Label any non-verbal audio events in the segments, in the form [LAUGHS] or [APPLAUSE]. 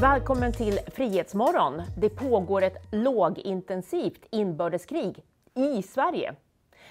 Välkommen till Frihetsmorgon. Det pågår ett lågintensivt inbördeskrig i Sverige.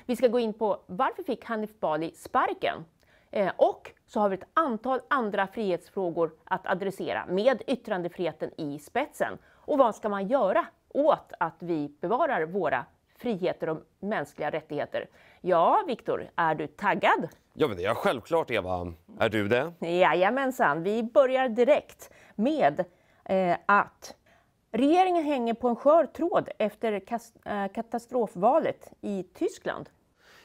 Vi ska gå in på varför fick Hanif Bali sparken? Eh, och så har vi ett antal andra frihetsfrågor att adressera med yttrandefriheten i spetsen. Och vad ska man göra åt att vi bevarar våra friheter och mänskliga rättigheter? Ja, Viktor, är du taggad? Ja, men det är jag självklart, Eva. Är du det? Jajamensan. Vi börjar direkt med Eh, att regeringen hänger på en skör tråd efter eh, katastrofvalet i Tyskland.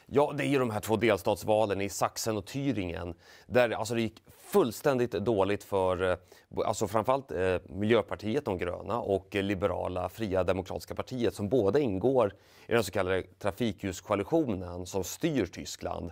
Ja, det är ju de här två delstatsvalen i Sachsen och Thüringen där alltså, det gick fullständigt dåligt för eh, alltså, framförallt eh, Miljöpartiet, de gröna och Liberala Fria Demokratiska Partiet som båda ingår i den så kallade trafikljuskoalitionen som styr Tyskland.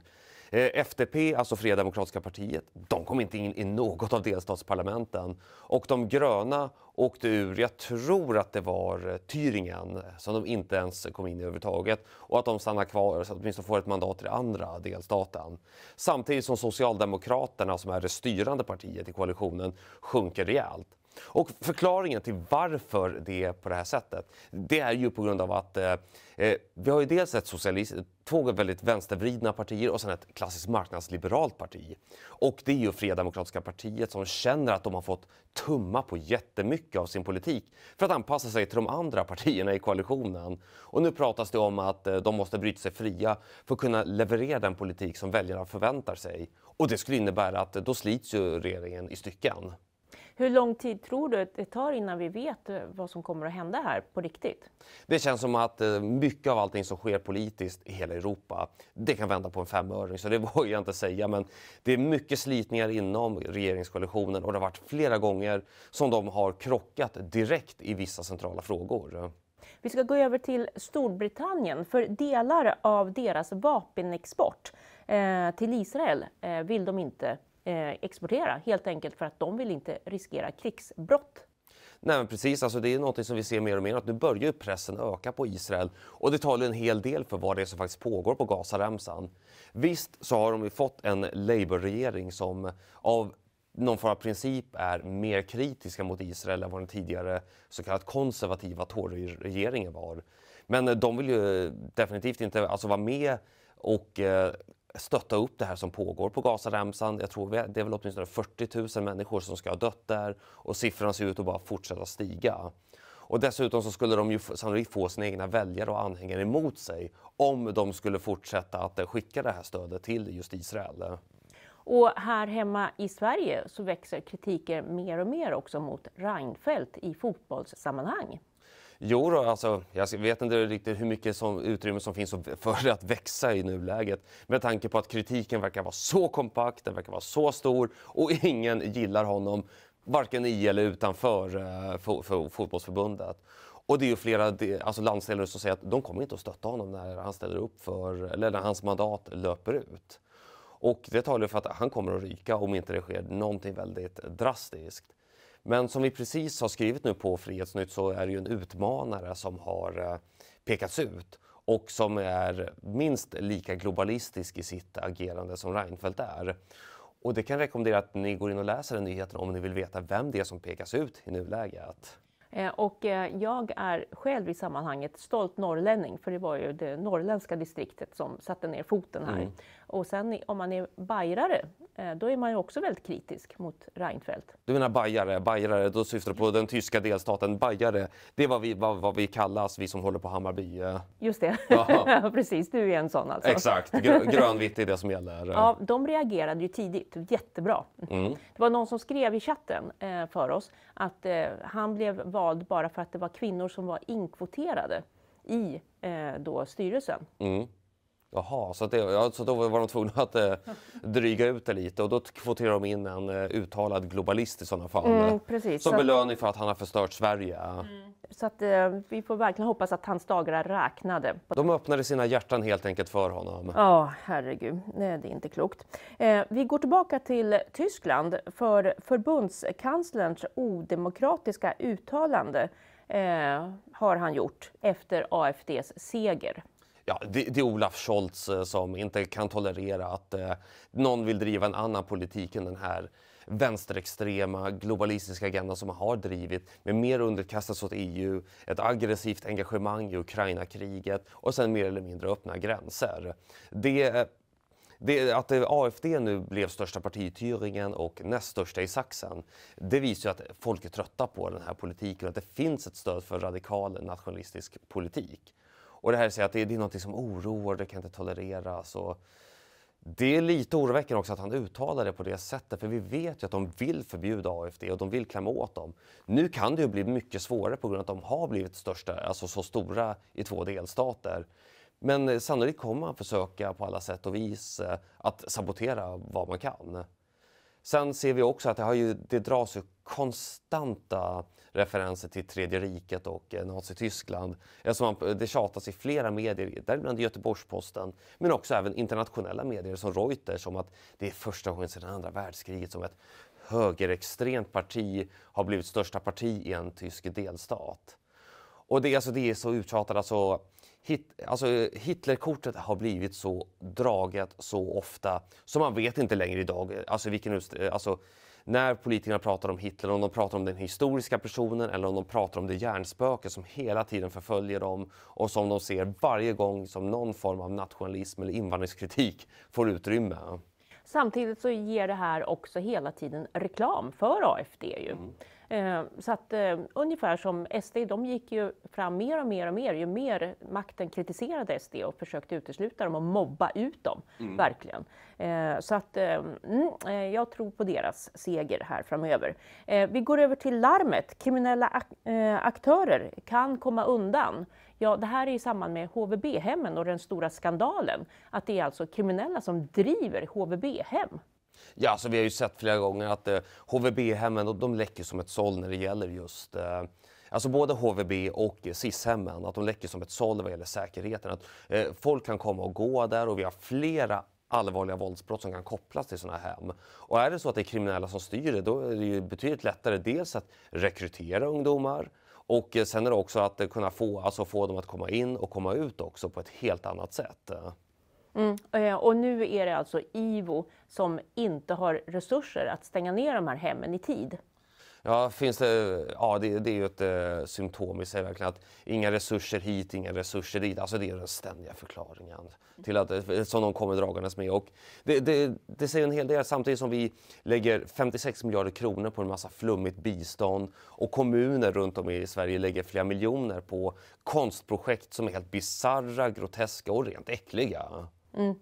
Eh, FDP, alltså Fria Demokratiska Partiet, de kom inte in i något av delstatsparlamenten. Och de gröna åkte ur, jag tror att det var eh, Thüringen, eh, som de inte ens kom in i överhuvudtaget. Och att de stannar kvar, så att åtminstone får ett mandat i den andra delstaten. Samtidigt som Socialdemokraterna, som är det styrande partiet i koalitionen, sjunker rejält. Och förklaringen till varför det är på det här sättet, det är ju på grund av att eh, eh, vi har ju dels ett socialist, två väldigt vänstervridna partier och sen ett klassiskt marknadsliberalt parti. Och det är ju Fria Demokratiska Partiet som känner att de har fått tumma på jättemycket av sin politik för att anpassa sig till de andra partierna i koalitionen. Och nu pratas det om att eh, de måste bryta sig fria för att kunna leverera den politik som väljarna förväntar sig. Och det skulle innebära att eh, då slits ju regeringen i stycken. Hur lång tid tror du det tar innan vi vet eh, vad som kommer att hända här på riktigt? Det känns som att eh, mycket av allting som sker politiskt i hela Europa, det kan vända på en femöring, så det [LAUGHS] vågar jag inte säga. Men det är mycket slitningar inom regeringskoalitionen och det har varit flera gånger som de har krockat direkt i vissa centrala frågor. Vi ska gå över till Storbritannien, för delar av deras vapenexport eh, till Israel vill de inte Eh, exportera helt enkelt för att de vill inte riskera krigsbrott. Nej, men precis. Alltså, det är något som vi ser mer och mer. att Nu börjar ju pressen öka på Israel och det talar en hel del för vad det är som faktiskt pågår på Gazaremsan. Visst så har de ju fått en Labour-regering som av någon form av princip är mer kritiska mot Israel än vad den tidigare så kallat konservativa Tory-regeringen var. Men de vill ju definitivt inte alltså, vara med och eh, stötta upp det här som pågår på Gazaremsan. Jag tror det är väl åtminstone 40 000 människor som ska ha dött där och siffran ser ut att bara fortsätta stiga. Och dessutom så skulle de ju sannolikt få sina egna väljare och anhängare emot sig om de skulle fortsätta att eh, skicka det här stödet till just Israel. Och här hemma i Sverige så växer kritiken mer och mer också mot Reinfeldt i fotbollssammanhang. Jo, då, alltså, jag vet inte riktigt hur mycket som, utrymme som finns [LAUGHS] för att växa i nuläget med tanke på att kritiken verkar vara så kompakt, den verkar vara så stor och [LAUGHS] ingen gillar honom varken i eller utanför eh, fo fo fotbollsförbundet. Och det är ju flera alltså landsdelare som säger att de kommer inte att stötta honom när han ställer upp för, eller när hans mandat löper ut. Och det talar ju för att han kommer att ryka om inte det sker någonting väldigt drastiskt. Men som vi precis har skrivit nu på Frihetsnytt så är det ju en utmanare som har eh, pekats ut och som är minst lika globalistisk i sitt agerande som Reinfeldt är. Och det kan rekommendera att ni går in och läser den nyheten om ni vill veta vem det är som pekas ut i nuläget. Eh, och eh, jag är själv i sammanhanget stolt norrlänning för det var ju det norrländska distriktet som satte ner foten här. Mm. Och sen om man är bajrare, eh, då är man ju också väldigt kritisk mot Reinfeldt. Du menar bajare, bajare, då syftar du på den tyska delstaten Bajare. Det är vad vi, vad, vad vi kallas, vi som håller på Hammarby. Eh. Just det, [LAUGHS] precis, du är en sån alltså. Exakt, Gr grönvitt är det som gäller. Ja, de reagerade ju tidigt, jättebra. Mm. Det var någon som skrev i chatten eh, för oss att han blev vald bara för att det var kvinnor som var inkvoterade i då styrelsen. Mm. Jaha, så, att det, ja, så då var de tvungna att eh, dryga ut det lite och då kvoterar de in en eh, uttalad globalist i sådana fall. Mm, precis, som så belöning för att han har förstört Sverige. Mm. Så att, eh, vi får verkligen hoppas att hans dagar är räknade. De öppnade sina hjärtan helt enkelt för honom. Ja, oh, herregud. Nej, det är inte klokt. Eh, vi går tillbaka till Tyskland för förbundskanslerns odemokratiska uttalande eh, har han gjort efter AFDs seger ja, det, det, är Olaf Scholz eh, som inte kan tolerera att eh, någon vill driva en annan politik än den här vänsterextrema globalistiska agendan som man har drivit med mer underkastelse åt EU, ett aggressivt engagemang i Ukraina-kriget och sen mer eller mindre öppna gränser. Det, det, att eh, AFD nu blev största parti i Thüringen och näst största i Sachsen, det visar ju att folk är trötta på den här politiken och att det finns ett stöd för radikal nationalistisk politik. Och det här säger att det, det är något som oroar, det kan inte tolereras. Och det är lite oroväckande också att han uttalar det på det sättet, för vi vet ju att de vill förbjuda AFD och de vill klämma åt dem. Nu kan det ju bli mycket svårare på grund av att de har blivit största, alltså så stora i två delstater. Men eh, sannolikt kommer man försöka på alla sätt och vis eh, att sabotera vad man kan. Sen ser vi också att det, har ju, det dras konstanta referenser till Tredje riket och eh, Nazityskland. Eh, det tjatas i flera medier, däribland Göteborgs-Posten, men också även internationella medier som Reuters om att det är första gången sedan andra världskriget som ett högerextremt parti har blivit största parti i en tysk delstat. Och det, alltså, det är så uttjatat. Alltså, hit, alltså, Hitlerkortet har blivit så draget så ofta så man vet inte längre idag eh, alltså, vilken, alltså, när politikerna pratar om Hitler, om de pratar om den historiska personen eller om de pratar om det hjärnspöke som hela tiden förföljer dem och som de ser varje gång som någon form av nationalism eller invandringskritik får utrymme. Samtidigt så ger det här också hela tiden reklam för AFD. Ju. Mm. Eh, så att eh, ungefär som SD, de gick ju fram mer och mer och mer ju mer makten kritiserade SD och försökte utesluta dem och mobba ut dem, mm. verkligen. Eh, så att mm, jag tror på deras seger här framöver. Vi går över till larmet. Kriminella ak aktörer kan komma undan. Ja, det här är i samband med HVB-hemmen och den stora skandalen. Att det är alltså kriminella som driver HVB-hem. Ja, så alltså, vi har ju sett flera gånger att eh, HVB-hemmen de, de läcker som ett såll när det gäller just eh, Alltså både HVB och SIS-hemmen, att de läcker som ett såll vad gäller säkerheten. Att eh, folk kan komma och gå där och vi har flera allvarliga våldsbrott som kan kopplas till sådana hem. Och är det så att det är kriminella som styr det, då är det ju betydligt lättare dels att rekrytera ungdomar och eh, sen är det också att eh, kunna få, alltså få dem att komma in och komma ut också på ett helt annat sätt. Mm. Eh, och nu är det alltså IVO som inte har resurser att stänga ner de här hemmen i tid. Ja, finns det, ja det, det är ju ett eh, symptom i sig verkligen att inga resurser hit, inga resurser dit. Alltså det är den ständiga förklaringen till att, eh, som de kommer dragandes med. Och det, det, det säger en hel del samtidigt som vi lägger 56 miljarder kronor på en massa flummigt bistånd och kommuner runt om i Sverige lägger flera miljoner på konstprojekt som är helt bizarra, groteska och rent äckliga. Mm.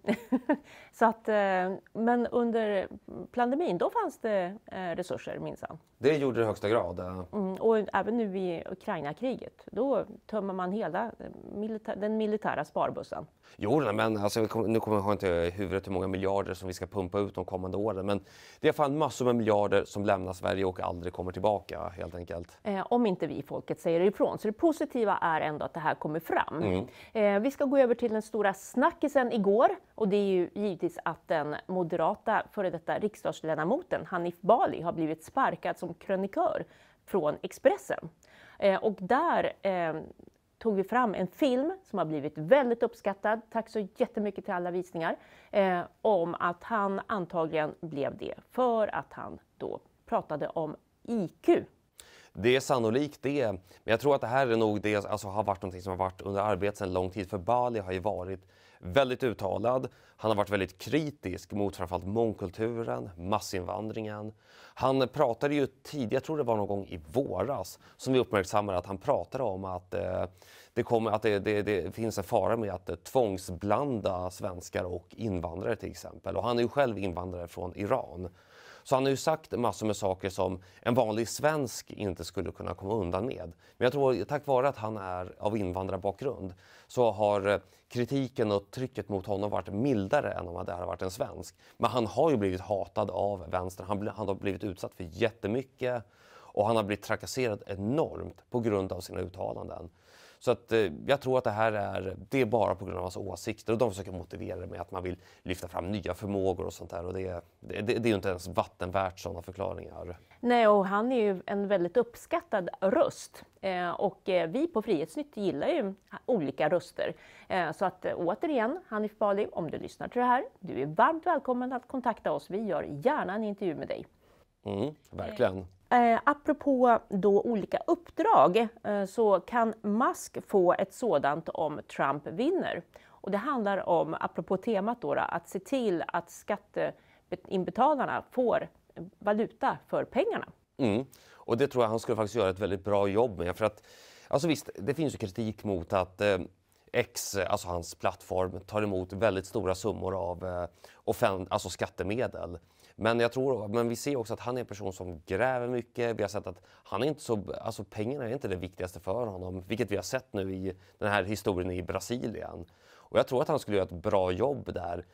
[LAUGHS] så att, eh, men under pandemin, då fanns det eh, resurser minsann. Det gjorde det i högsta grad. Eh. Mm, och även nu i Ukraina-kriget, då tömmer man hela milita den militära sparbussen. Jo, men alltså, nu kommer jag inte i huvudet hur många miljarder som vi ska pumpa ut de kommande åren, men det är fan massor med miljarder som lämnar Sverige och aldrig kommer tillbaka helt enkelt. Eh, om inte vi folket säger ifrån. Så det positiva är ändå att det här kommer fram. Mm. Eh, vi ska gå över till den stora snackisen igår igår och det är ju givetvis att den moderata före detta riksdagsledamoten Hanif Bali har blivit sparkad som krönikör från Expressen. Eh, och där eh, tog vi fram en film som har blivit väldigt uppskattad. Tack så jättemycket till alla visningar. Eh, om att han antagligen blev det för att han då pratade om IQ. Det är sannolikt det. Men jag tror att det här är nog det, alltså, har varit något som har varit under arbetet sedan lång tid. För Bali har ju varit väldigt uttalad. Han har varit väldigt kritisk mot framförallt mångkulturen, massinvandringen. Han pratade ju tidigare, jag tror det var någon gång i våras, som vi uppmärksammade att han pratade om att, eh, det, kommer, att det, det, det, finns en fara med att eh, tvångsblanda svenskar och invandrare till exempel. Och han är ju själv invandrare från Iran. Så han har ju sagt massor med saker som en vanlig svensk inte skulle kunna komma undan med. Men jag tror tack vare att han är av invandrarbakgrund så har eh, kritiken och trycket mot honom varit mildare än om det hade varit en svensk. Men han har ju blivit hatad av vänstern. Han, han har blivit utsatt för jättemycket och han har blivit trakasserad enormt på grund av sina uttalanden. Så att, eh, jag tror att det här är, det är bara på grund av hans åsikter och de försöker motivera det med att man vill lyfta fram nya förmågor och sånt där och det, det, det, är ju inte ens vattenvärt sådana förklaringar. Nej, och han är ju en väldigt uppskattad röst eh, och eh, vi på Frihetsnytt gillar ju olika röster. Eh, så att eh, återigen, Hanif Bali, om du lyssnar till det här, du är varmt välkommen att kontakta oss. Vi gör gärna en intervju med dig. Mm, verkligen. Eh, apropå då olika uppdrag eh, så kan Musk få ett sådant om Trump vinner. Och det handlar om, apropå temat då, att se till att skatteinbetalarna får valuta för pengarna. Mm. Och det tror jag han skulle faktiskt göra ett väldigt bra jobb med. För att, alltså visst, det finns ju kritik mot att eh, X, alltså hans plattform, tar emot väldigt stora summor av eh, offend, alltså skattemedel. Men jag tror, men vi ser också att han är en person som gräver mycket. Vi har sett att han är inte så, alltså pengarna är inte det viktigaste för honom, vilket vi har sett nu i den här historien i Brasilien. Och jag tror att han skulle göra ett bra jobb där.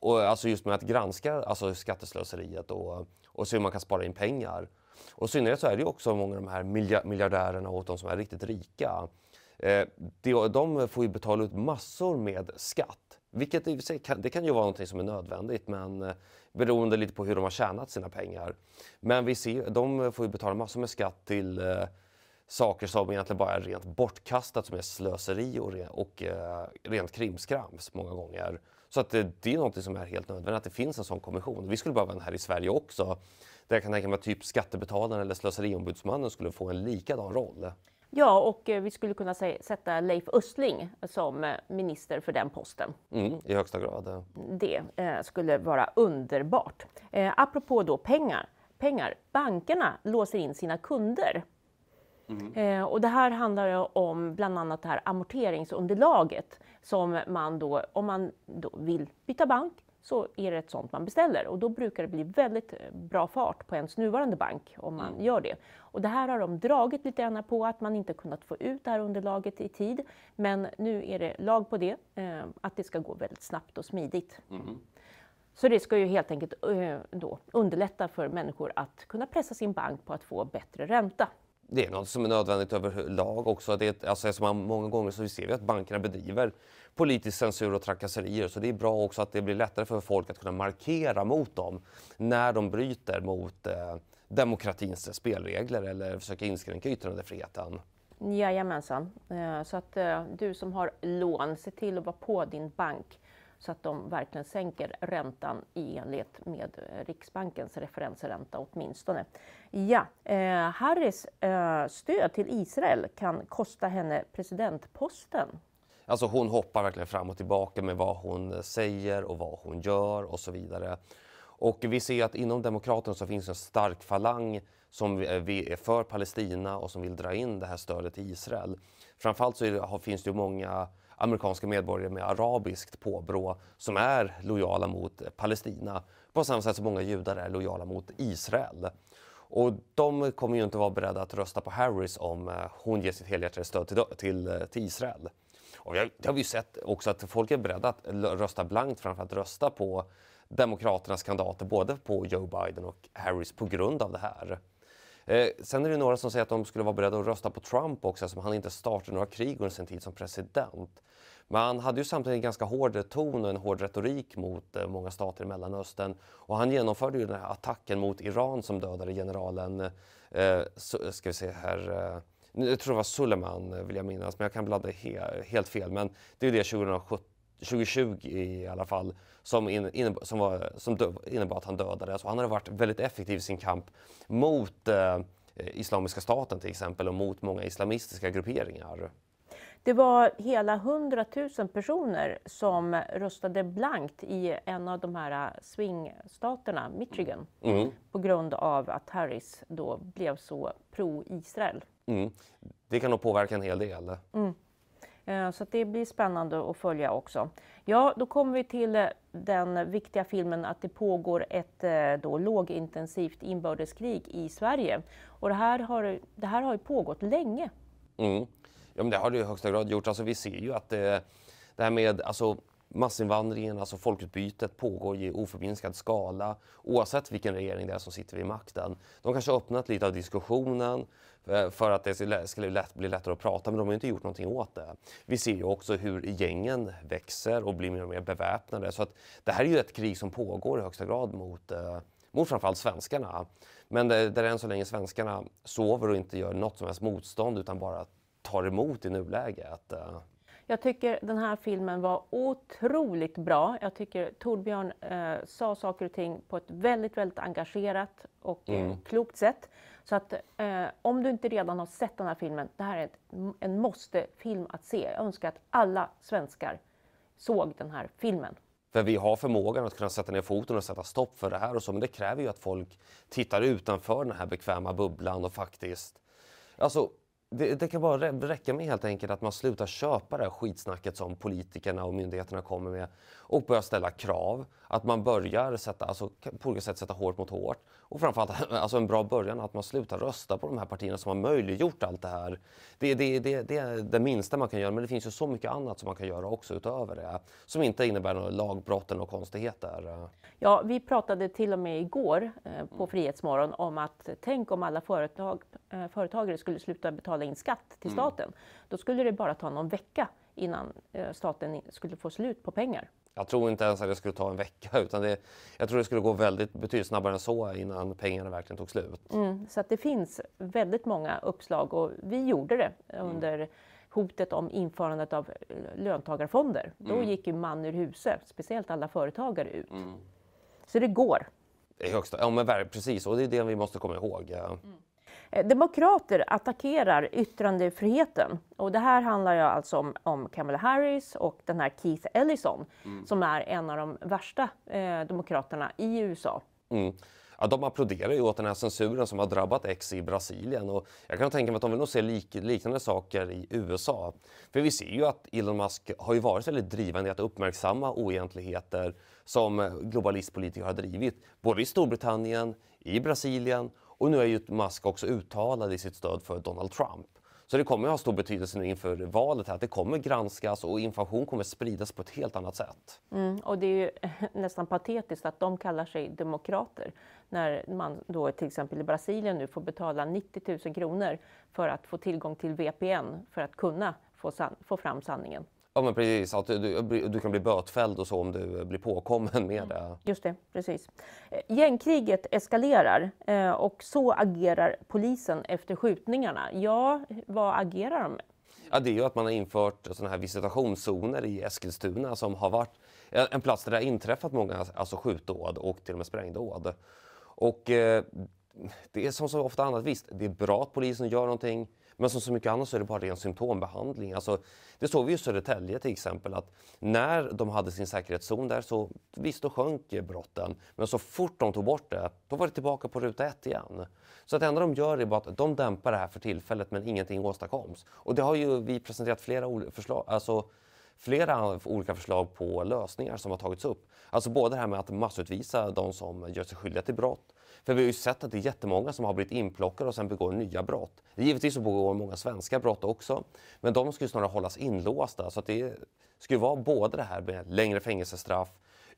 Och alltså just med att granska alltså skatteslöseriet och, och se hur man kan spara in pengar. Och i synnerhet så är det ju också många av de här miljardärerna och de som är riktigt rika. Eh, de, får ju betala ut massor med skatt. Vilket i det kan, det kan ju vara något som är nödvändigt men beroende lite på hur de har tjänat sina pengar. Men vi ser, de får ju betala massor med skatt till eh, saker som egentligen bara är rent bortkastat, som är slöseri och, re och eh, rent krimskrams många gånger. Så att det, eh, det är något som är helt nödvändigt, att det finns en sån kommission. Vi skulle behöva en här i Sverige också. Där jag kan tänka mig att typ Skattebetalarna eller Slöseriombudsmannen skulle få en likadan roll. Ja, och eh, vi skulle kunna sätta Leif Östling som eh, minister för den posten. Mm, I högsta grad. Det eh, skulle vara underbart. apropå då pengar. pengar. Bankerna låser in sina kunder. Mm. och det här handlar ju om bland annat det här amorteringsunderlaget som man då, om man då vill byta bank så är det ett sånt man beställer och då brukar det bli väldigt eh, bra fart på ens nuvarande bank om man mm. gör det. Och det här har de dragit lite grann på att man inte kunnat få ut det här underlaget i tid. Men nu är det lag på det, eh, att det ska gå väldigt snabbt och smidigt. Mm. Så det ska ju helt enkelt eh, då underlätta för människor att kunna pressa sin bank på att få bättre ränta. Det är något som är nödvändigt överlag också. Att det, alltså, många gånger så ser vi att bankerna bedriver politisk censur och trakasserier. Så det är bra också att det blir lättare för folk att kunna markera mot dem när de bryter mot eh, demokratins spelregler eller försöker inskränka yttrandefriheten. Jajamensan. Eh, så att eh, du som har lån, se till att vara på din bank så att de verkligen sänker räntan i enlighet med eh, Riksbankens referensränta åtminstone. Ja, Harrys stöd till Israel kan kosta henne presidentposten. Alltså hon hoppar verkligen fram och tillbaka med vad hon eh, säger och vad hon gör och så vidare. Och vi ser att inom Demokraterna så finns en stark falang som eh, är för Palestina och som vill dra in det här stödet till Israel. Framförallt så det, finns det ju många amerikanska medborgare med arabiskt påbrå som är lojala mot Palestina på samma sätt som många judar är lojala mot Israel. Och de kommer ju inte vara beredda att rösta på Harris om eh, hon ger sitt helhjärtade stöd till, till, till Israel. Och jag, det har vi ju sett också att folk är beredda att rösta blankt framför att rösta på Demokraternas kandidater, både på Joe Biden och Harris, på grund av det här. Eh, sen är det några som säger att de skulle vara beredda att rösta på Trump också eftersom han inte startade några krig under sin tid som president. Men han hade ju samtidigt en ganska hård ton och en hård retorik mot eh, många stater i Mellanöstern och han genomförde ju den här attacken mot Iran som dödade generalen, eh, ska vi se här, eh, jag tror det var Suleiman eh, vill jag minnas, men jag kan blanda he helt fel. Men det är det 2020 i alla fall som, in, in, som, var, som innebar att han dödades. Alltså, och han hade varit väldigt effektiv i sin kamp mot eh, Islamiska staten till exempel och mot många islamistiska grupperingar. Det var hela 100 000 personer som röstade blankt i en av de här eh, swingstaterna, Michigan, mm. på grund av att Harris då blev så pro-Israel. Mm. Det kan nog påverka en hel del. Eh. Mm. Eh, så det blir spännande att följa också. Ja, då kommer vi till eh, den viktiga filmen att det pågår ett då, lågintensivt inbördeskrig i Sverige. Och det här har, det här har ju pågått länge. Mm. Ja, men det har det i högsta grad gjort. Alltså, vi ser ju att det, det här med alltså, Massinvandringen, alltså folkutbytet, pågår i oförminskad skala oavsett vilken regering det är som sitter vid makten. De kanske har öppnat lite av diskussionen eh, för att det skulle bli lättare att prata men de har inte gjort någonting åt det. Vi ser ju också hur gängen växer och blir mer och mer beväpnade så att det här är ju ett krig som pågår i högsta grad mot, eh, mot framförallt svenskarna. Men det, där än så länge svenskarna sover och inte gör något som helst motstånd utan bara tar emot i nuläget. Jag tycker den här filmen var otroligt bra. Jag tycker Torbjörn eh, sa saker och ting på ett väldigt, väldigt engagerat och eh, mm. klokt sätt. Så att eh, om du inte redan har sett den här filmen, det här är ett, en måste-film att se. Jag önskar att alla svenskar såg den här filmen. För vi har förmågan att kunna sätta ner foten och sätta stopp för det här och så, men det kräver ju att folk tittar utanför den här bekväma bubblan och faktiskt alltså, det, det, kan bara räcka med helt enkelt att man slutar köpa det här skitsnacket som politikerna och myndigheterna kommer med och börja ställa krav. Att man börjar sätta, alltså, på olika sätt sätta hårt mot hårt. Och framförallt [LAUGHS] alltså en bra början att man slutar rösta på de här partierna som har möjliggjort allt det här. Det, det, det, det är det minsta man kan göra men det finns ju så mycket annat som man kan göra också utöver det som inte innebär några lagbrott eller konstigheter. Ja, vi pratade till och med igår eh, på Frihetsmorgon om att tänk om alla företag, eh, företagare skulle sluta betala in skatt till mm. staten. Mm. Då skulle det bara ta någon vecka innan eh, staten skulle få slut på pengar. Jag tror inte ens att det skulle ta en vecka utan det, jag tror det skulle gå väldigt betydligt snabbare än så innan pengarna verkligen tog slut. Mm, så att det finns väldigt många uppslag och vi gjorde det under mm. hotet om införandet av eh, löntagarfonder. Då mm. gick ju man ur huse, speciellt alla företagare ut. Mm. Så det går. I högsta, ja men precis och det är det vi måste komma ihåg. Mm. Eh, demokrater attackerar yttrandefriheten och det här handlar ju alltså om, om Kamala Harris och den här Keith Ellison mm. som är en av de värsta eh, demokraterna i USA. Mm. Ja, de applåderar ju åt den här censuren som har drabbat X i Brasilien och jag kan tänka mig att de vill nog se lik, liknande saker i USA. För vi ser ju att Elon Musk har ju varit väldigt drivande i att uppmärksamma oegentligheter som globalistpolitiker har drivit, både i Storbritannien, i Brasilien och nu är ju Musk också uttalad i sitt stöd för Donald Trump. Så det kommer ju ha stor betydelse nu inför valet här, att det kommer granskas och information kommer spridas på ett helt annat sätt. Mm, och det är ju [LAUGHS] nästan patetiskt att de kallar sig demokrater när man då till exempel i Brasilien nu får betala 90 000 kronor för att få tillgång till VPN för att kunna få, få fram sanningen. Ja men precis, att du, du, kan bli bötfälld och så om du eh, blir påkommen med mm. det. Just det, precis. Eh, gängkriget eskalerar eh, och så agerar polisen efter skjutningarna. Ja, vad agerar de med? Ja, det är ju att man har infört sådana här visitationszoner i Eskilstuna som har varit en plats där det har inträffat många alltså skjutdåd och till och med sprängdåd. Och eh, det är som så ofta annat, visst, det är bra att polisen gör någonting. Men som så mycket annat så är det bara ren symptombehandling. Alltså, det såg vi i Södertälje till exempel att när de hade sin säkerhetszon där så visst, då sjönk brotten. Men så fort de tog bort det, då var det tillbaka på ruta ett igen. Så att det enda de gör är bara att de dämpar det här för tillfället men ingenting åstadkoms. Och det har ju vi presenterat flera förslag, alltså flera olika förslag på lösningar som har tagits upp. Alltså både det här med att massutvisa de som gör sig skyldiga till brott för vi har ju sett att det är jättemånga som har blivit inplockade och sen begår nya brott. Givetvis så begår många svenska brott också, men de skulle snarare hållas inlåsta. Så att det skulle vara både det här med längre fängelsestraff,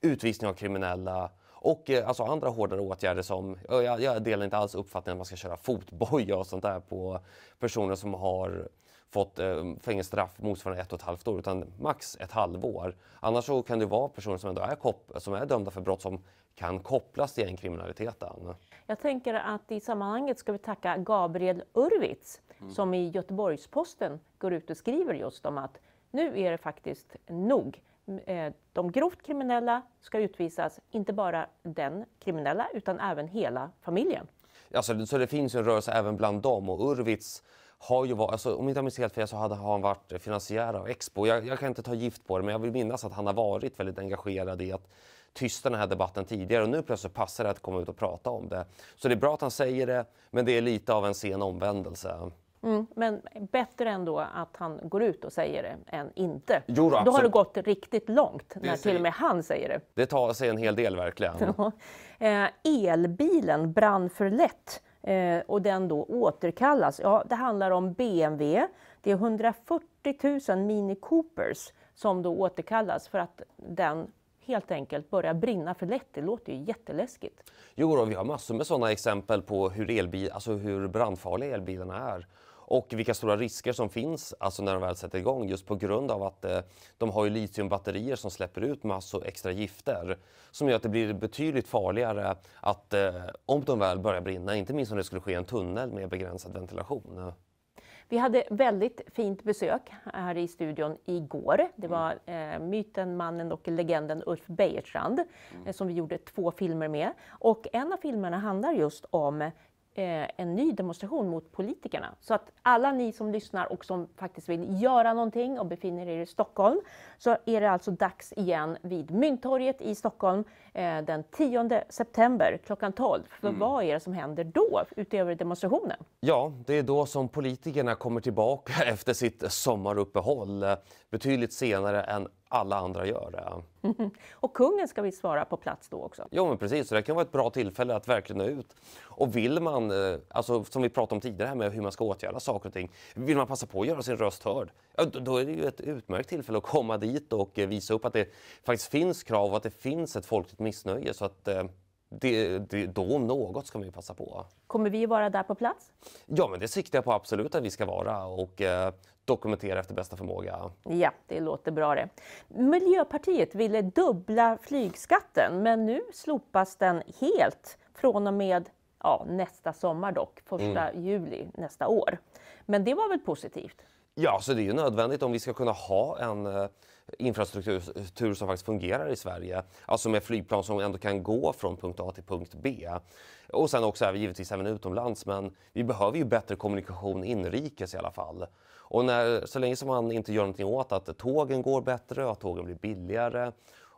utvisning av kriminella och eh, alltså andra hårdare åtgärder som, jag, jag delar inte alls uppfattningen att man ska köra fotboja och sånt där på personer som har fått eh, fängelsestraff motsvarande ett och ett halvt år utan max ett halvår. Annars så kan det vara personer som ändå är, kop- som är dömda för brott som kan kopplas till gängkriminaliteten. Jag tänker att i sammanhanget ska vi tacka Gabriel Urwitz mm. som i Göteborgs-Posten går ut och skriver just om att nu är det faktiskt nog. Eh, de grovt kriminella ska utvisas, inte bara den kriminella utan även hela familjen. Alltså, så det finns en rörelse även bland dem och Urwitz har ju varit, alltså, om inte jag minns helt fel så hade han varit finansiär av Expo. Jag, jag, kan inte ta gift på det men jag vill minnas att han har varit väldigt engagerad i att tysta den här debatten tidigare och nu plötsligt passar det att komma ut och prata om det. Så det är bra att han säger det men det är lite av en sen omvändelse. Mm, men bättre ändå att han går ut och säger det än inte. Jo, då, då har det gått riktigt långt när till och med han säger det. Det tar sig en hel del verkligen. [LAUGHS] Ja. Eh, elbilen brann för lätt eh, och den då återkallas. Ja, det handlar om BMW. Det är 140 000 Mini Coopers som då återkallas för att den helt enkelt börjar brinna för lätt. Det låter ju jätteläskigt. Jo, då, vi har massor med sådana exempel på hur, elbil, alltså hur brandfarliga elbilarna är och vilka stora risker som finns alltså när de väl sätter igång just på grund av att eh, de har ju litiumbatterier som släpper ut massor extra gifter som gör att det blir betydligt farligare att eh, om de väl börjar brinna, inte minst om det skulle ske i en tunnel med begränsad ventilation. Vi hade väldigt fint besök här i studion igår. Det mm. var eh, myten, mannen och legenden Ulf Bejerstrand mm. eh, som vi gjorde två filmer med. Och en av filmerna handlar just om Eh, en ny demonstration mot politikerna. Så att alla ni som lyssnar och som faktiskt vill göra någonting och befinner er i Stockholm så är det alltså dags igen vid Mynttorget i Stockholm Eh, den 10 september klockan 12. För mm. Vad är det som händer då, utöver demonstrationen? Ja, det är då som politikerna kommer tillbaka [LAUGHS] efter sitt sommaruppehåll eh, betydligt senare än alla andra gör det. [LAUGHS] Och kungen ska vi svara på plats då också? Jo, men precis. Så det kan vara ett bra tillfälle att verkligen nå ut. Och vill man, eh, alltså, som vi pratade om tidigare här med hur man ska åtgärda saker och ting, vill man passa på att göra sin röst hörd, då är det ju ett utmärkt tillfälle att komma dit och visa upp att det faktiskt finns krav och att det finns ett folkligt missnöje. Så att, eh, det, det, då om något ska man ju passa på. Kommer vi vara där på plats? Ja, men det siktar jag på absolut att vi ska vara och eh, dokumentera efter bästa förmåga. Ja, det låter bra det. Miljöpartiet ville dubbla flygskatten, men nu slopas den helt från och med ja, nästa sommar dock, första mm. juli nästa år. Men det var väl positivt? Ja, så det är ju nödvändigt om vi ska kunna ha en eh, infrastruktur som faktiskt fungerar i Sverige. Alltså med flygplan som ändå kan gå från punkt A till punkt B. Och sen också givetvis även utomlands men vi behöver ju bättre kommunikation inrikes i alla fall. Och när, så länge som man inte gör någonting åt att tågen går bättre, att tågen blir billigare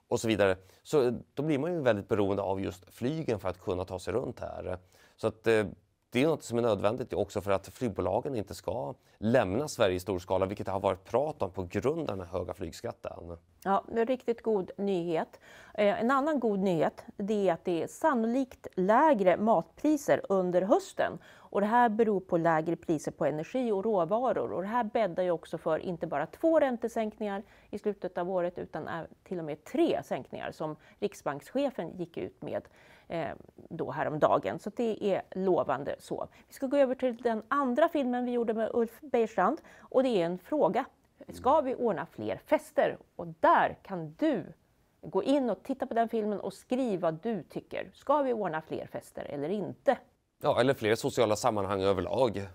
och så vidare. Så då blir man ju väldigt beroende av just flygen för att kunna ta sig runt här. Så att eh, det är något som är nödvändigt också för att flygbolagen inte ska lämna Sverige i stor skala, vilket det har varit prat om på grund av den höga flygskatten. Ja, det är en riktigt god nyhet. Eh, en annan god nyhet det är att det är sannolikt lägre matpriser under hösten. Och det här beror på lägre priser på energi och råvaror. Och det här bäddar ju också för inte bara två räntesänkningar i slutet av året utan till och med tre sänkningar som riksbankschefen gick ut med eh, då häromdagen. Så det är lovande så. Vi ska gå över till den andra filmen vi gjorde med Ulf Beijerstrand och det är en fråga. Ska vi ordna fler fester? Och där kan du gå in och titta på den filmen och skriv vad du tycker. Ska vi ordna fler fester eller inte? Ja, eller fler sociala sammanhang överlag.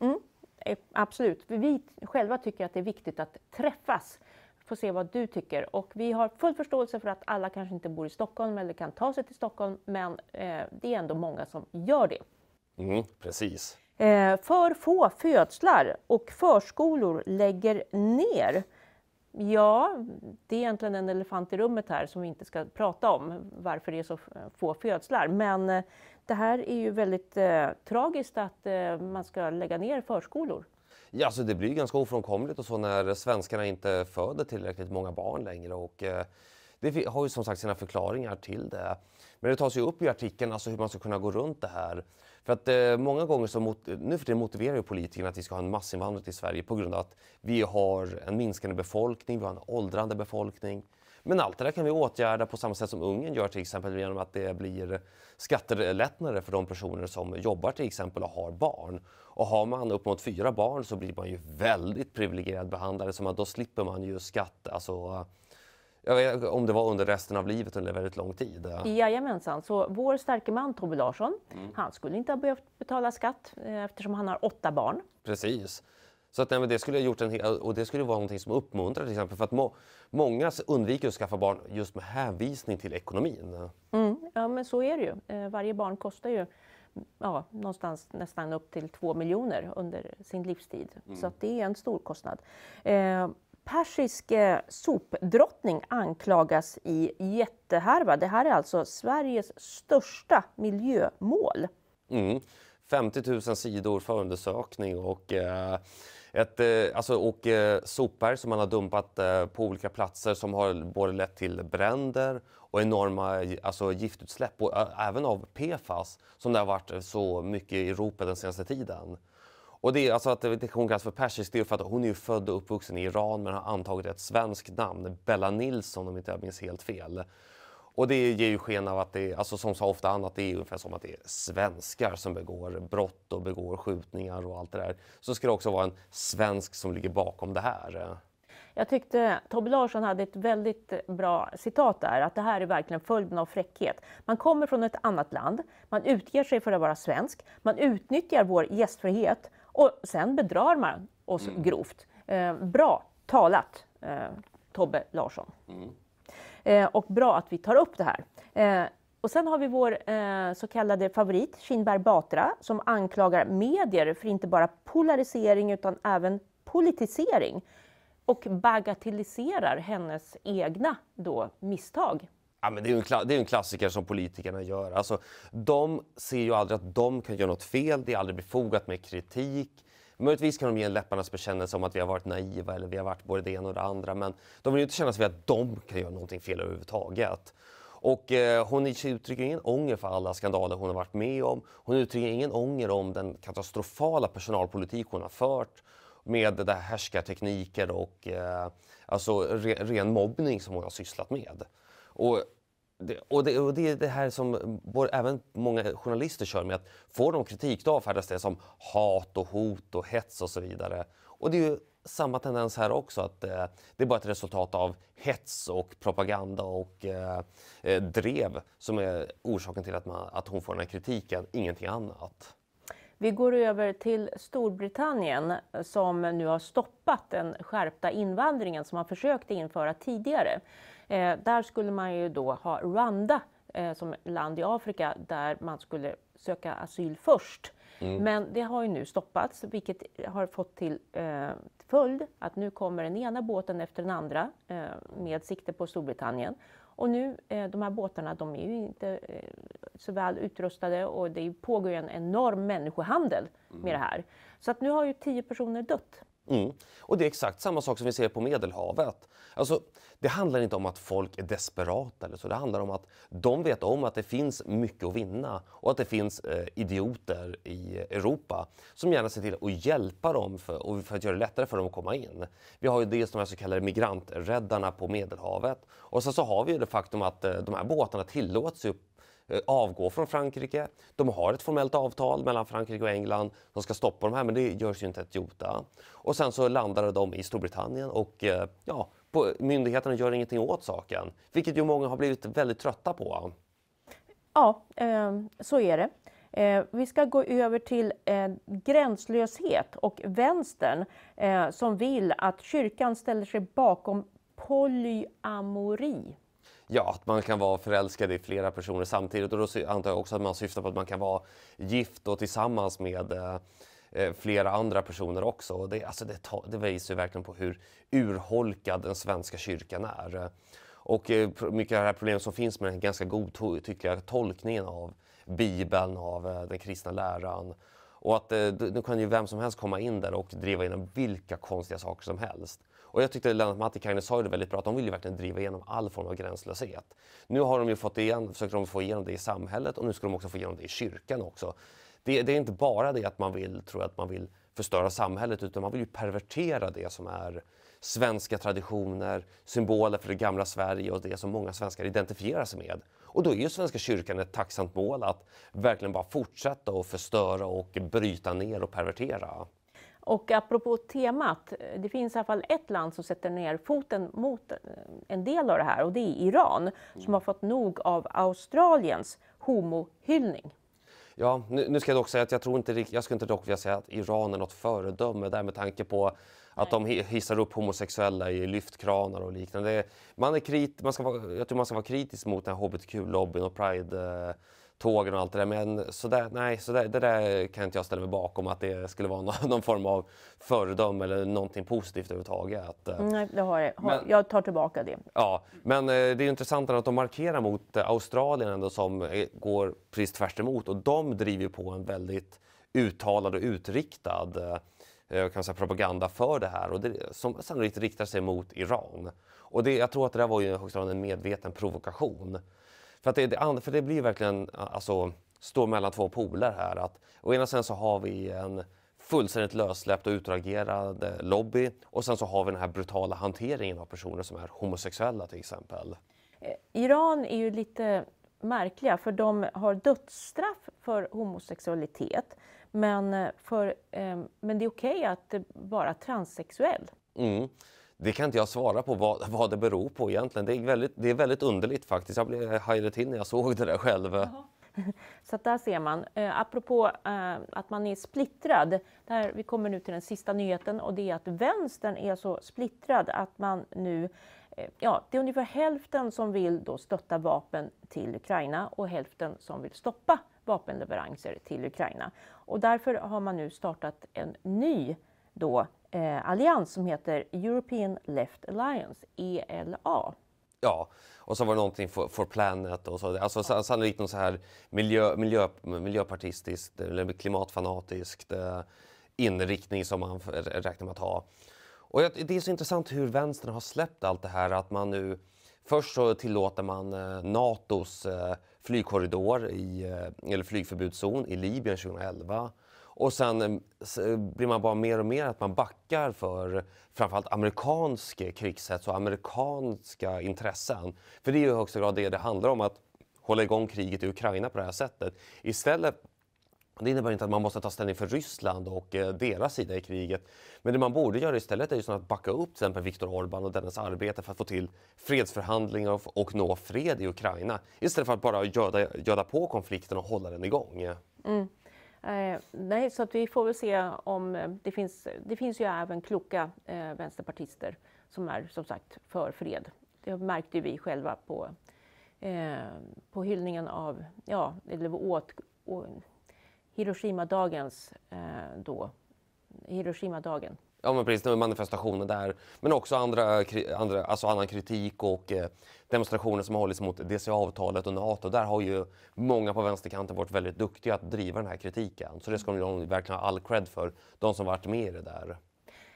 Mm, eh, absolut. Vi själva tycker att det är viktigt att träffas få se vad du tycker. Och vi har full förståelse för att alla kanske inte bor i Stockholm eller kan ta sig till Stockholm, men eh, det är ändå många som gör det. Mm, precis. Eh, för få födslar och förskolor lägger ner. Ja, det är egentligen en elefant i rummet här som vi inte ska prata om, varför det är så få födslar. Men eh, det här är ju väldigt eh, tragiskt att eh, man ska lägga ner förskolor. Ja, så alltså, det blir ganska ofrånkomligt och så när svenskarna inte föder tillräckligt många barn längre. Och, eh, det har ju som sagt sina förklaringar till det. Men det tas ju upp i artikeln alltså hur man ska kunna gå runt det här. För att eh, många gånger så mot, nu för tiden motiverar ju politikerna att vi ska ha en massinvandring till Sverige på grund av att vi har en minskande befolkning, vi har en åldrande befolkning. Men allt det där kan vi åtgärda på samma sätt som Ungern gör till exempel genom att det blir skattelättnader för de personer som jobbar till exempel och har barn. Och har man upp mot fyra barn så blir man ju väldigt privilegierad behandlare så man, då slipper man ju skatt, alltså jag vet, om det var under resten av livet under väldigt lång tid. Jajamensan, så vår starke man Tobbe Larsson, mm. han skulle inte ha behövt betala skatt eh, eftersom han har åtta barn. Precis. Så att, nej, det skulle jag gjort en hel, och det skulle vara någonting som uppmuntrar till exempel. För att må, många undviker att skaffa barn just med hänvisning till ekonomin. Mm, ja men så är det ju. Eh, varje barn kostar ju ja, någonstans nästan upp till två miljoner under sin livstid. Mm. Så det är en stor kostnad. Eh, persisk eh, sopdrottning anklagas i jättehärva. Det här är alltså Sveriges största miljömål. Mm. 50 000 sidor förundersökning och eh, ett, eh, alltså, och eh, sopberg som man har dumpat eh, på olika platser som har både lett till bränder och enorma alltså, giftutsläpp och även av PFAS som det har varit så mycket i ropet den senaste tiden. Och det är alltså att det hon kallas för persisk, det är för att hon är ju född och uppvuxen i Iran men har antagit ett svenskt namn, Bella Nilsson om inte jag minns helt fel. Och det ger ju sken av att det, alltså som så ofta annat, det är ungefär som att det är svenskar som begår brott och begår skjutningar och allt det där. Så ska det också vara en svensk som ligger bakom det här. Jag tyckte Tobbe Larsson hade ett väldigt bra citat där, att det här är verkligen följden av fräckhet. Man kommer från ett annat land, man utger sig för att vara svensk, man utnyttjar vår gästfrihet och sen bedrar man oss mm. grovt. Eh, bra talat, eh, Tobbe Larsson. Mm. Eh, och bra att vi tar upp det här. Eh, och sen har vi vår eh, så kallade favorit Kinberg Batra som anklagar medier för inte bara polarisering utan även politisering och bagatelliserar hennes egna då, misstag. Ja, men det, är en, det är en klassiker som politikerna gör. Alltså, de ser ju aldrig att de kan göra något fel, det är aldrig befogat med kritik. Möjligtvis kan de ge en läpparnas bekännelse om att vi har varit naiva eller vi har varit både det ena och det andra. Men de vill ju inte kännas vid att de kan göra någonting fel överhuvudtaget. Och eh, hon uttrycker ingen ånger för alla skandaler hon har varit med om. Hon uttrycker ingen ånger om den katastrofala personalpolitik hon har fört med det där härskartekniker och eh, alltså re, ren mobbning som hon har sysslat med. Och det, och, det, och, det, är det här som både, även många journalister kör med. att Får de kritik då avfärdas det som hat och hot och hets och så vidare. Och det är ju samma tendens här också att eh, det är bara ett resultat av hets och propaganda och eh, eh drev som är orsaken till att, man, att hon får den här kritiken, ingenting annat. Vi går över till Storbritannien som nu har stoppat den skärpta invandringen som man försökte införa tidigare. Eh, där skulle man ju då ha Rwanda eh, som land i Afrika där man skulle söka asyl först. Mm. Men det har ju nu stoppats, vilket har fått till eh, följd att nu kommer den ena båten efter den andra eh, med sikte på Storbritannien. Och nu, eh, de här båtarna, de är ju inte eh, så väl utrustade och det pågår ju en enorm människohandel mm. med det här. Så att nu har ju tio personer dött Mm. Och det är exakt samma sak som vi ser på Medelhavet. Alltså, det handlar inte om att folk är desperata eller så. Det handlar om att de vet om att det finns mycket att vinna och att det finns eh, idioter i Europa som gärna ser till att hjälpa dem för, och för att göra det lättare för dem att komma in. Vi har ju dels de här så kallade migranträddarna på Medelhavet och sen så har vi ju det faktum att eh, de här båtarna tillåts ju Eh, avgå från Frankrike. De har ett formellt avtal mellan Frankrike och England som ska stoppa de här, men det görs ju inte ett jota. Och sen så landade de i Storbritannien och eh, ja, myndigheterna gör ingenting åt saken, vilket ju många har blivit väldigt trötta på. Ja, ehm, så är det. Ehm, vi ska gå över till eh, gränslöshet och vänstern som vill att kyrkan ställer sig bakom polyamori. Ja, att man kan vara förälskad i flera personer samtidigt och då antar jag också att man syftar på att man kan vara gift och tillsammans med eh, eh, flera andra personer också. det, alltså det, det visar ju verkligen på hur urholkad den svenska kyrkan är. Och eh, mycket av det här problemet som finns med den ganska godtyckliga tolkningen av Bibeln, av den kristna läran. Och att nu kan ju vem som helst komma in där och driva in vilka konstiga saker som helst. Och jag tyckte Lennart Mattikainen sa det väldigt bra, att de vill ju verkligen driva igenom all form av gränslöshet. Nu har de ju fått igen, försöker de få igenom det i samhället och nu ska de också få igenom det i kyrkan också. Det, det är inte bara det att man vill, tror att man vill förstöra samhället utan man vill ju pervertera det som är svenska traditioner, symboler för det gamla Sverige och det som många svenskar identifierar sig med. Och då är ju Svenska kyrkan ett tacksamt mål att verkligen bara fortsätta och förstöra och bryta ner och pervertera. Och apropå temat, eh, det finns i alla fall ett land som sätter ner foten mot eh, en del av det här och det är Iran som mm. har fått nog av Australiens homohyllning. Ja, nu, nu, ska jag dock säga att jag tror inte, jag skulle inte dock vilja säga att Iran är något föredöme där med tanke på att Nej. de hissar upp homosexuella i lyftkranar och liknande. Man är krit, man ska vara, jag tror man ska vara kritisk mot den här hbtq-lobbyn och pride eh, tågen och allt det där. Men så där, nej, sådär, det där kan inte jag ställa mig bakom att det skulle vara [LAUGHS] någon, någon form av föredöme eller någonting positivt överhuvudtaget. Eh, nej, det har jag. Men, jag tar tillbaka det. Ja, men eh, det är intressant att de markerar mot eh, Australien ändå som går precis tvärs emot och de driver på en väldigt uttalad och utriktad kan säga, propaganda för det här och det, som sannolikt riktar sig mot Iran. Och det, jag tror att det där var ju en medveten provokation för, att det, det, för det blir verkligen alltså, stå mellan två poler här. Att, å ena sidan så har vi en fullständigt lössläppt och utragerad eh, lobby och sen så har vi den här brutala hanteringen av personer som är homosexuella till exempel. Eh, Iran är ju lite märkliga för de har dödsstraff för homosexualitet men, eh, för, men det är okej okay att vara transsexuell. Mm. Det kan inte jag svara på vad, vad det beror på egentligen. Det är, väldigt, det är väldigt underligt faktiskt. Jag blev hajade till när jag såg det där själv. Jaha. [LAUGHS] Så där ser man. Eh, apropå eh, att man är splittrad. Där, vi kommer nu till den sista nyheten och det är att vänstern är så splittrad att man nu eh, Ja, det är ungefär hälften som vill då stötta vapen till Ukraina och hälften som vill stoppa vapenleveranser till Ukraina. Och därför har man nu startat en ny då eh, allians som heter European Left Alliance, ELA. Ja, och så var det någonting for, for Planet och så. Alltså sannolikt något så här miljö, miljö, miljöpartistiskt eller klimatfanatiskt eh, inriktning som man räknar med att ha. Och det är så intressant hur vänstern har släppt allt det här att man nu Först så tillåter man eh, Natos eh, flygkorridor, i, eh, eller flygförbudszon i Libyen 2011. Och sen eh, eh, blir man bara mer och mer att man backar för framförallt amerikanska krigsrätt och amerikanska intressen. För det är ju i högsta grad det det handlar om, att hålla igång kriget i Ukraina på det här sättet. Istället det innebär inte att man måste ta ställning för Ryssland och eh, deras sida i kriget. Men det man borde göra istället är ju att backa upp till exempel Viktor Orbán och dennes arbete för att få till fredsförhandlingar och nå fred i Ukraina. Istället för att bara göda, göda på konflikten och hålla den igång. Mm. Eh, nej, så att vi får väl se om eh, det finns. Det finns ju även kloka eh, vänsterpartister som är som sagt för fred. Det märkte vi själva på, eh, på hyllningen av, ja, eller åt, å, Hiroshima-dagens eh, då, Hiroshima-dagen. Ja men precis, manifestationen där. Men också andra, andra, alltså annan kritik och eh, demonstrationer som har hållits mot DCA-avtalet och NATO. Där har ju många på vänsterkanten varit väldigt duktiga att driva den här kritiken. Så det ska de verkligen ha all cred för, de som varit med i det där.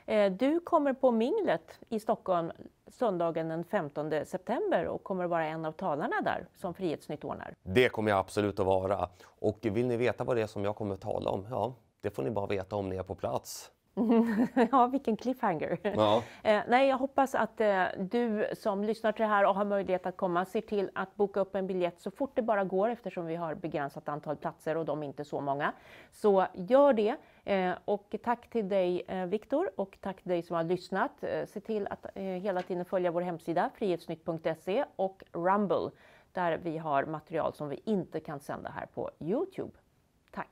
Eh, du kommer på Minglet i Stockholm söndagen den 15 september och kommer att vara en av talarna där som Frihetsnytt ordnar. Det kommer jag absolut att vara. Och vill ni veta vad det är som jag kommer att tala om? Ja, det får ni bara veta om ni är på plats. [LAUGHS] ja, vilken cliffhanger. Ja. [LAUGHS] Eh, nej, jag hoppas att eh, du som lyssnar till det här och har möjlighet att komma ser till att boka upp en biljett så fort det bara går eftersom vi har begränsat antal platser och de är inte så många. Så gör det. Eh, och tack till dig eh, Viktor och tack till dig som har lyssnat. Eh, se till att eh, hela tiden följa vår hemsida frihetsnytt.se och Rumble där vi har material som vi inte kan sända här på Youtube. Tack!